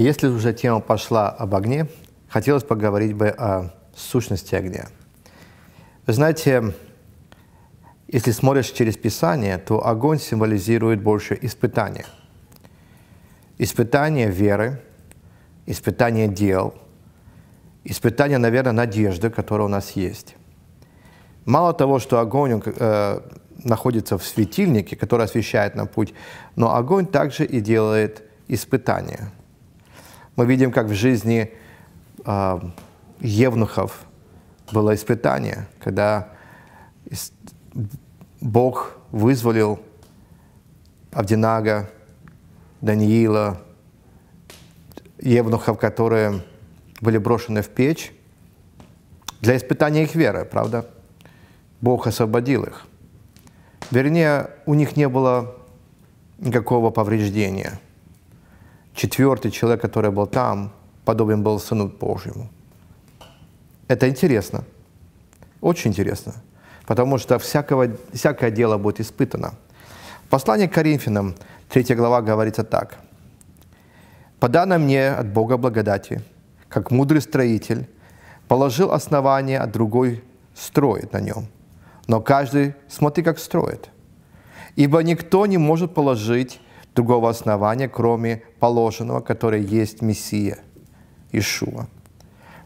если уже тема пошла об огне, хотелось поговорить бы о сущности огня. Вы знаете, если смотришь через Писание, то огонь символизирует больше испытания, Испытание веры, испытание дел, испытание, наверное, надежды, которая у нас есть. Мало того, что огонь э, находится в светильнике, который освещает нам путь, но огонь также и делает испытания. Мы видим, как в жизни э, евнухов было испытание, когда Бог вызволил Авдинага, Даниила, евнухов, которые были брошены в печь для испытания их веры, правда? Бог освободил их. Вернее, у них не было никакого повреждения – четвертый человек, который был там, подобен был Сыну Божьему. Это интересно, очень интересно, потому что всякого, всякое дело будет испытано. Послание к Коринфянам, 3 глава, говорится так. "Подано мне от Бога благодати, как мудрый строитель, положил основание, а другой строит на нем. Но каждый, смотри, как строит. Ибо никто не может положить другого основания, кроме положенного, которое есть Мессия, Ишуа.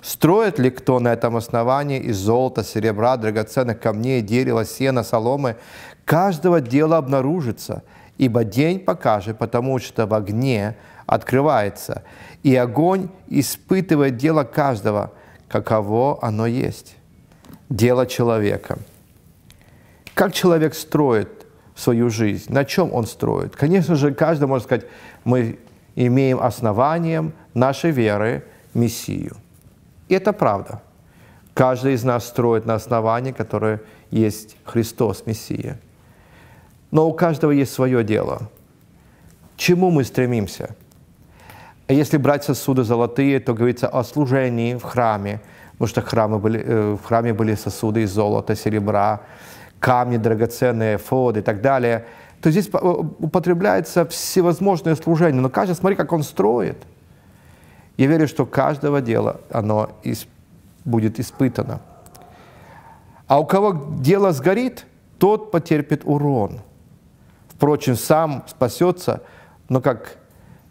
Строит ли кто на этом основании из золота, серебра, драгоценных камней, дерева, сена, соломы? Каждого дела обнаружится, ибо день покажет, потому что в огне открывается, и огонь испытывает дело каждого, каково оно есть. Дело человека. Как человек строит свою жизнь, на чем он строит. Конечно же, каждый может сказать, мы имеем основанием нашей веры Мессию. И это правда. Каждый из нас строит на основании, которое есть Христос, Мессия. Но у каждого есть свое дело. чему мы стремимся? Если брать сосуды золотые, то говорится о служении в храме, потому что храмы были, э, в храме были сосуды из золота, серебра, камни драгоценные, фоды и так далее, то здесь употребляется всевозможное служение. Но каждый, смотри, как он строит. Я верю, что каждого дела оно будет испытано. А у кого дело сгорит, тот потерпит урон. Впрочем, сам спасется, но как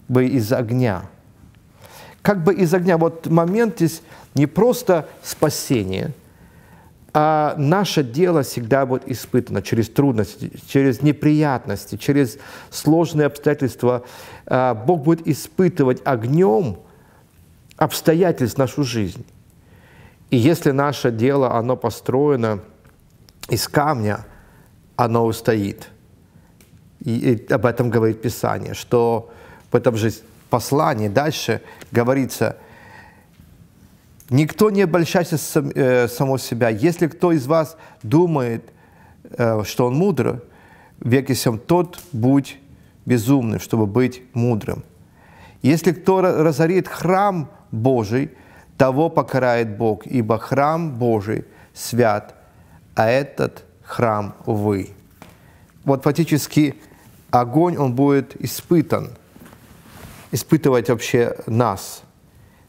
бы из огня. Как бы из огня. Вот момент здесь не просто спасение – а наше дело всегда будет испытано через трудности, через неприятности, через сложные обстоятельства. А, Бог будет испытывать огнем обстоятельств нашу жизнь. И если наше дело, оно построено из камня, оно устоит. И, об этом говорит Писание, что в этом же послании дальше говорится, Никто не обольщайся сам, э, само себя. Если кто из вас думает, э, что он мудр, веки сам тот будь безумным, чтобы быть мудрым. Если кто разорит храм Божий, того покарает Бог, ибо храм Божий свят, а этот храм вы. Вот фактически огонь, он будет испытан, испытывать вообще нас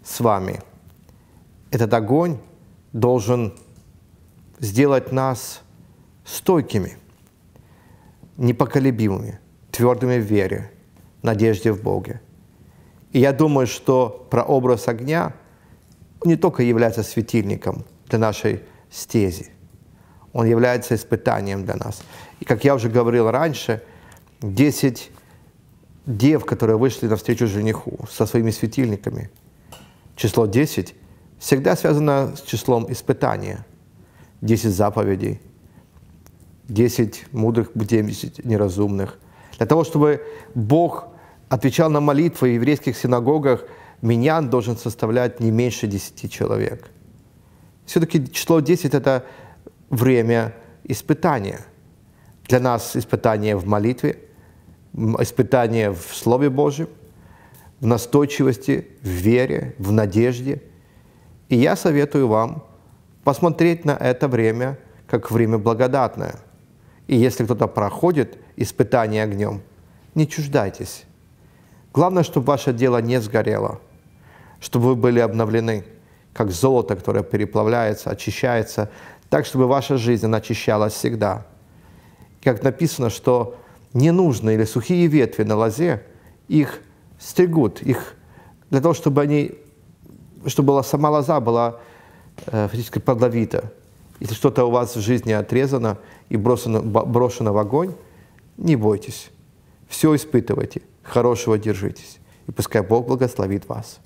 с вами – этот огонь должен сделать нас стойкими, непоколебимыми, твердыми в вере, надежде в Боге. И я думаю, что прообраз огня не только является светильником для нашей стези, он является испытанием для нас. И как я уже говорил раньше, 10 дев, которые вышли навстречу жениху со своими светильниками, число 10 всегда связана с числом испытания. десять заповедей, десять мудрых, десять неразумных. Для того, чтобы Бог отвечал на молитвы в еврейских синагогах, миньян должен составлять не меньше десяти человек. Все-таки число 10 – это время испытания. Для нас испытание в молитве, испытание в Слове Божьем, в настойчивости, в вере, в надежде – и я советую вам посмотреть на это время как время благодатное. И если кто-то проходит испытание огнем, не чуждайтесь. Главное, чтобы ваше дело не сгорело, чтобы вы были обновлены, как золото, которое переплавляется, очищается, так, чтобы ваша жизнь она очищалась всегда. Как написано, что ненужные или сухие ветви на лозе, их стригут, их для того, чтобы они чтобы была сама лоза была э, фактически плодовита. Если что-то у вас в жизни отрезано и бросано, брошено в огонь, не бойтесь. Все испытывайте, хорошего держитесь. И пускай Бог благословит вас.